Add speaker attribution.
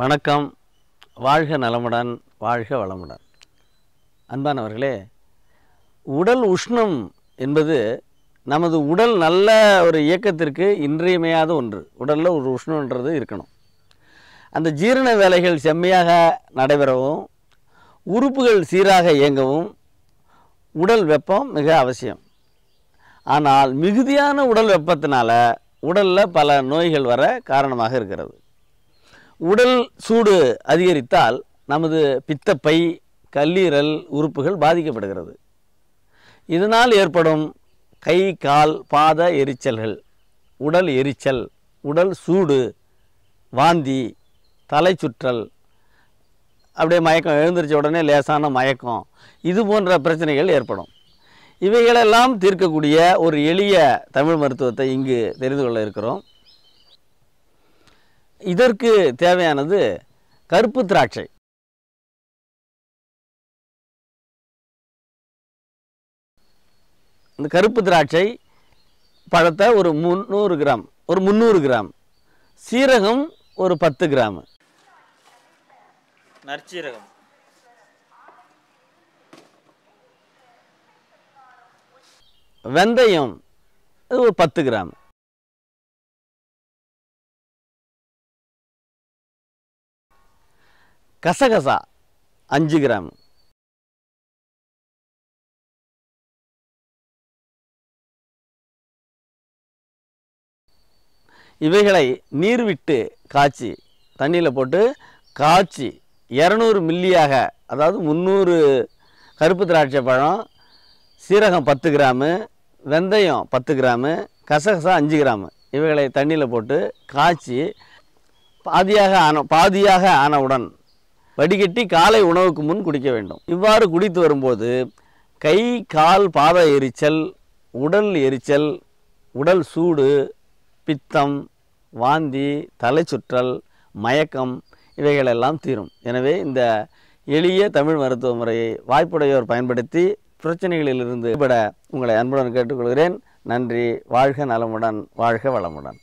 Speaker 1: வணக்கம் வாழ்க நலமுடன் வாழ்க வளமுடன் அன்பானவர்களே உடல் உஷ்ணம் என்பது நமது உடல் நல்ல ஒரு இயக்கத்திற்கு இன்றியமையாத ஒன்று உடலில் ஒரு உஷ்ணன்றது இருக்கணும் அந்த ஜீரண வேலைகள் செம்மையாக நடைபெறவும் உறுப்புகள் சீராக இயங்கவும் உடல் வெப்பம் மிக அவசியம் ஆனால் மிகுதியான உடல் வெப்பத்தினால் உடலில் பல நோய்கள் வர காரணமாக இருக்கிறது உடல் சூடு அதிகரித்தால் நமது பித்தப்பை கல்லீரல் உறுப்புகள் பாதிக்கப்படுகிறது இதனால் ஏற்படும் கை கால் பாத எரிச்சல்கள் உடல் எரிச்சல் உடல் சூடு வாந்தி தலை சுற்றல் அப்படியே மயக்கம் எழுந்திரிச்ச உடனே லேசான மயக்கம் இது போன்ற பிரச்சனைகள் ஏற்படும் இவைகளெல்லாம் தீர்க்கக்கூடிய ஒரு எளிய தமிழ் மருத்துவத்தை இங்கு தெரிந்து கொள்ள இருக்கிறோம்
Speaker 2: இதற்கு தேவையானது கருப்பு திராட்சை இந்த கருப்பு திராட்சை
Speaker 1: பழத்தை ஒரு முந்நூறு கிராம் ஒரு முந்நூறு கிராம் சீரகம் ஒரு பத்து கிராம் நற்சீரகம்
Speaker 2: வெந்தயம் ஒரு பத்து கிராம் கசகசா அஞ்சு கிராம் இவைகளை நீர் விட்டு காய்ச்சி
Speaker 1: தண்ணியில் போட்டு காய்ச்சி இரநூறு மில்லியாக அதாவது முந்நூறு கருப்பு திராட்சை பழம் சீரகம் பத்து கிராமு வெந்தயம் பத்து கிராமு கசகசா அஞ்சு கிராமு இவைகளை தண்ணியில் போட்டு காய்ச்சி பாதியாக ஆன பாதியாக ஆனவுடன் வடிகட்டி காலை உணவுக்கு முன் குடிக்க வேண்டும் இவ்வாறு குடித்து வரும்போது கை கால் பாத எரிச்சல் உடல் எரிச்சல் உடல் சூடு பித்தம் வாந்தி தலை சுற்றல் மயக்கம் இவைகளெல்லாம் தீரும் எனவே இந்த எளிய தமிழ் மருத்துவ முறையை வாய்ப்புடையோர் பயன்படுத்தி பிரச்சனைகளிலிருந்து விட உங்களை அன்புடன் கேட்டுக்கொள்கிறேன் நன்றி வாழ்க நலமுடன் வாழ்க வளமுடன்